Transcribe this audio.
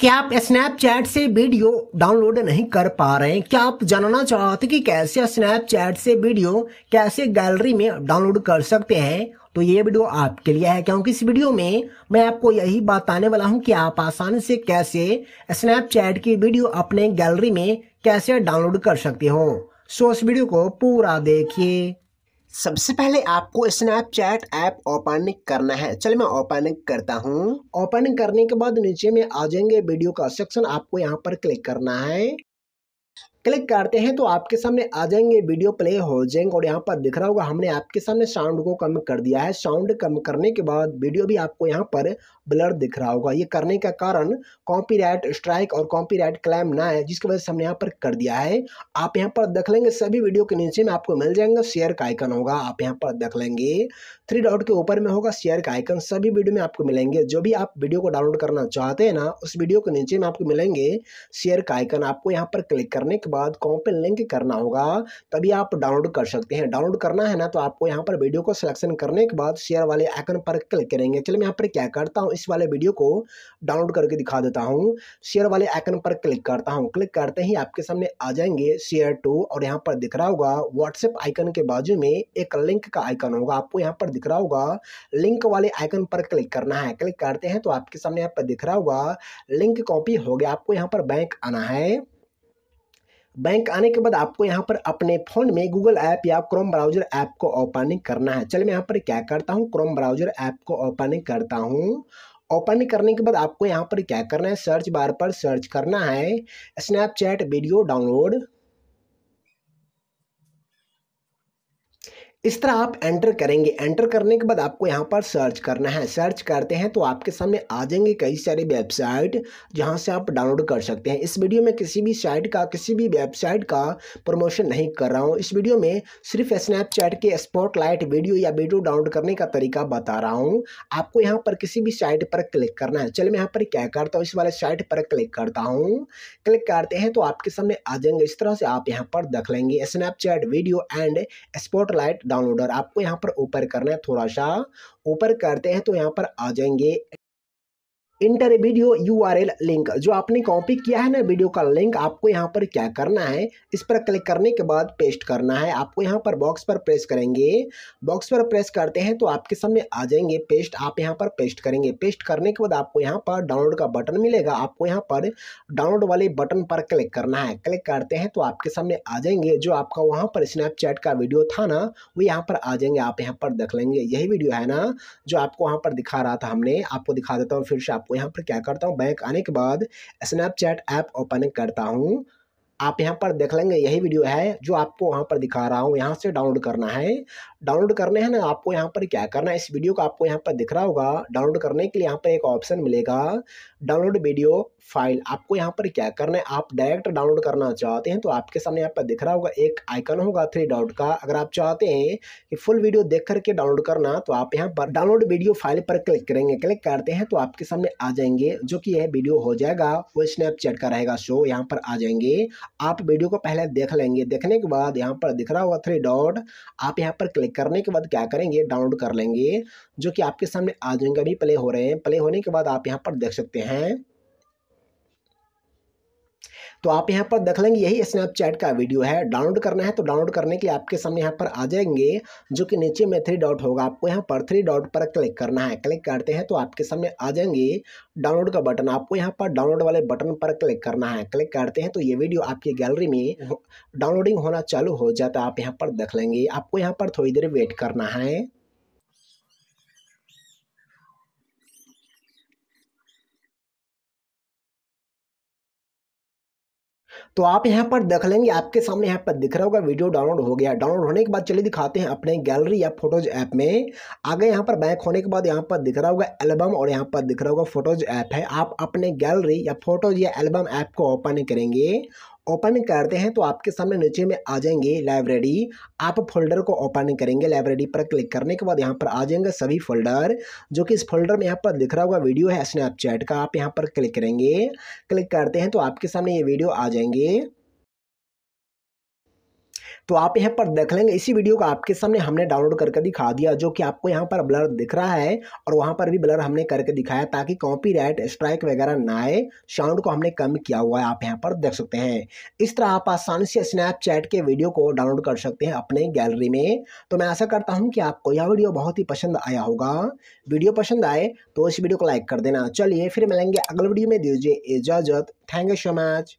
क्या आप स्नैपचैट से वीडियो डाउनलोड नहीं कर पा रहे हैं क्या आप जानना चाहते कि कैसे स्नैपचैट से वीडियो कैसे गैलरी में डाउनलोड कर सकते हैं तो ये वीडियो आपके लिए है क्योंकि इस वीडियो में मैं आपको यही बताने वाला हूं कि आप आसानी से कैसे स्नैपचैट की वीडियो अपने गैलरी में कैसे डाउनलोड कर सकते हो सो इस वीडियो को पूरा देखिए सबसे पहले आपको स्नैपचैट ऐप ओपन करना है चलिए मैं ओपन करता हूँ ओपन करने के बाद नीचे में आ जाएंगे वीडियो का सेक्शन आपको यहाँ पर क्लिक करना है क्लिक करते हैं तो आपके सामने आ जाएंगे वीडियो प्ले हो जाएंगे और यहाँ पर दिख रहा होगा हमने आपके सामने साउंड को कम कर दिया है साउंड कम करने के बाद वीडियो भी आपको यहाँ पर ब्लर दिख रहा होगा ये करने का कारण कॉपीराइट स्ट्राइक और कॉपीराइट क्लैम ना है जिसकी वजह से हमने यहाँ पर कर दिया है आप यहाँ पर देख लेंगे सभी वीडियो के नीचे में आपको मिल जाएंगे शेयर का आइकन होगा आप यहाँ पर देख लेंगे थ्री डॉट के ऊपर में होगा शेयर का आइकन सभी वीडियो में आपको मिलेंगे जो भी आप वीडियो को डाउनलोड करना चाहते हैं ना उस वीडियो के नीचे में आपको मिलेंगे शेयर का आइकन आपको यहाँ पर क्लिक करने के बाद कॉपी लिंक करना होगा तभी आप डाउनलोड कर सकते हैं डाउनलोड करना है ना तो आपको यहाँ पर वीडियो को सिलेक्शन करने के बाद शेयर वाले आइकन पर क्लिक करेंगे चलिए मैं यहाँ पर क्या करता हूँ इस वाले वीडियो को डाउनलोड करके दिखा देता हूँ शेयर वाले आइकन पर क्लिक करता हूँ क्लिक करते ही आपके सामने आ जाएंगे शेयर टू और यहाँ पर दिख रहा होगा व्हाट्सएप आइकन के बाजू में एक लिंक का आइकन होगा आपको यहाँ पर दिख रहा होगा लिंक वाले आइकन पर क्लिक करना है क्लिक करते हैं तो आपके सामने यहाँ पर दिख रहा होगा लिंक कॉपी हो गया आपको यहाँ पर बैंक आना है बैंक आने के बाद आपको यहाँ पर अपने फ़ोन में गूगल ऐप या क्रोम ब्राउजर ऐप को ओपनिंग करना है चलिए मैं यहाँ पर क्या करता हूँ क्रोम ब्राउजर ऐप को ओपनिंग करता हूँ ओपन करने के बाद आपको यहाँ पर क्या करना है सर्च बार पर सर्च करना है स्नैपचैट वीडियो डाउनलोड इस तरह आप एंटर करेंगे एंटर करने के बाद आपको यहाँ पर सर्च करना है सर्च करते हैं तो आपके सामने आ जाएंगे कई सारे वेबसाइट जहाँ से आप डाउनलोड कर सकते हैं इस वीडियो में किसी भी साइट का किसी भी वेबसाइट का प्रमोशन नहीं कर रहा हूँ इस वीडियो में सिर्फ स्नैपचैट के स्पॉटलाइट वीडियो या वीडियो डाउनलोड करने का तरीका बता रहा हूँ आपको यहाँ पर किसी भी साइट पर क्लिक करना है चलिए मैं यहाँ पर क्या करता हूँ इस वाले साइट पर क्लिक करता हूँ क्लिक करते हैं तो आपके सामने आ जाएंगे इस तरह से आप यहाँ पर देख लेंगे Snapchat video and spotlight downloader आपको यहाँ पर ऊपर करना है थोड़ा सा ऊपर करते हैं तो यहाँ पर आ जाएंगे इंटर वीडियो एल लिंक जो आपने कॉपी किया है ना वीडियो का लिंक आपको यहाँ पर क्या करना है इस पर क्लिक करने के बाद पेस्ट करना है आपको यहाँ पर बॉक्स पर प्रेस करेंगे बॉक्स पर प्रेस करते हैं तो आपके सामने आ जाएंगे पेस्ट आप यहाँ पर पेस्ट करेंगे पेस्ट करने के बाद आपको यहाँ पर डाउनलोड का बटन मिलेगा आपको यहाँ पर डाउनलोड वाले बटन पर क्लिक करना है क्लिक करते हैं तो आपके सामने आ जाएंगे जो आपका वहाँ पर स्नैपचैट का वीडियो था ना वो यहाँ पर आ जाएंगे आप यहाँ पर देख लेंगे यही वीडियो है ना जो आपको वहाँ पर दिखा रहा था हमने आपको दिखा देता हूँ फिर से आप आपको यहाँ पर क्या करता हूँ बैंक आने के बाद स्नैपचैट ऐप ओपन करता हूँ आप यहाँ पर देख लेंगे यही वीडियो है जो आपको वहाँ पर दिखा रहा हूँ यहाँ से डाउनलोड करना है डाउनलोड करने हैं ना आपको यहाँ पर क्या करना है इस वीडियो को आपको यहाँ पर दिख रहा होगा डाउनलोड करने के लिए यहाँ पर एक ऑप्शन मिलेगा डाउनलोड वीडियो फाइल आपको यहाँ पर क्या करना है आप डायरेक्ट डाउनलोड करना चाहते हैं तो आपके सामने यहाँ पर दिख रहा होगा एक आइकन होगा थ्री डॉट का अगर आप चाहते हैं कि फुल वीडियो देख करके डाउनलोड करना तो आप यहाँ पर डाउनलोड वीडियो फाइल पर क्लिक करेंगे क्लिक करते हैं तो आपके सामने आ जाएंगे जो कि यह वीडियो हो जाएगा वो स्नैपचैट का रहेगा शो यहाँ पर आ जाएंगे आप वीडियो को पहले देख लेंगे देखने के बाद यहाँ पर दिख रहा होगा थ्री डॉट आप यहाँ पर क्लिक करेंगे करने के बाद क्या करेंगे डाउनलोड कर लेंगे जो कि आपके सामने आ जाएंगे अभी प्ले हो रहे हैं प्ले होने के बाद आप यहाँ पर देख सकते हैं तो आप यहाँ पर देख लेंगे यही स्नैपचैट का वीडियो है डाउनलोड करना है तो डाउनलोड करने के लिए आपके सामने यहाँ पर आ जाएंगे जो कि नीचे में थ्री डॉट होगा आपको यहाँ पर थ्री डॉट पर क्लिक करना है क्लिक करते हैं तो आपके सामने आ जाएंगे डाउनलोड का बटन आपको यहाँ पर डाउनलोड वाले बटन पर क्लिक करना है क्लिक करते हैं तो ये वीडियो आपकी गैलरी में डाउनलोडिंग होना चालू हो जाता है आप यहाँ पर देख लेंगे आपको यहाँ पर थोड़ी देर वेट करना है तो आप यहाँ पर देख लेंगे आपके सामने यहाँ पर दिख रहा होगा वीडियो डाउनलोड हो गया डाउनलोड होने के बाद चलिए दिखाते हैं अपने गैलरी या फोटोज ऐप में आगे यहाँ पर बैक होने के बाद यहाँ पर दिख रहा होगा एल्बम और यहाँ पर दिख रहा होगा फोटोज ऐप है आप अपने गैलरी या फोटोज या एल्बम ऐप को ओपन करेंगे ओपन करते हैं तो आपके सामने नीचे में आ जाएंगे लाइब्रेरी आप फोल्डर को ओपन करेंगे लाइब्रेरी पर क्लिक करने के बाद यहाँ पर आ जाएंगे सभी फोल्डर जो कि इस फोल्डर में यहाँ पर दिख रहा होगा वीडियो है स्नैपचैट का आप यहाँ पर क्लिक करेंगे क्लिक करते हैं तो आपके सामने ये वीडियो आ जाएंगे तो आप यहाँ पर देख लेंगे इसी वीडियो को आपके सामने हमने डाउनलोड करके दिखा दिया जो कि आपको यहाँ पर ब्लर दिख रहा है और वहाँ पर भी ब्लर हमने करके दिखाया ताकि राइट स्ट्राइक वगैरह ना आए साउंड को हमने कम किया हुआ है आप यहाँ पर देख सकते हैं इस तरह आप आसानी से स्नैपचैट के वीडियो को डाउनलोड कर सकते हैं अपने गैलरी में तो मैं आशा करता हूँ कि आपको यह वीडियो बहुत ही पसंद आया होगा वीडियो पसंद आए तो इस वीडियो को लाइक कर देना चलिए फिर मिलेंगे अगले वीडियो में दीजिए इजाज़त थैंक यू सो मच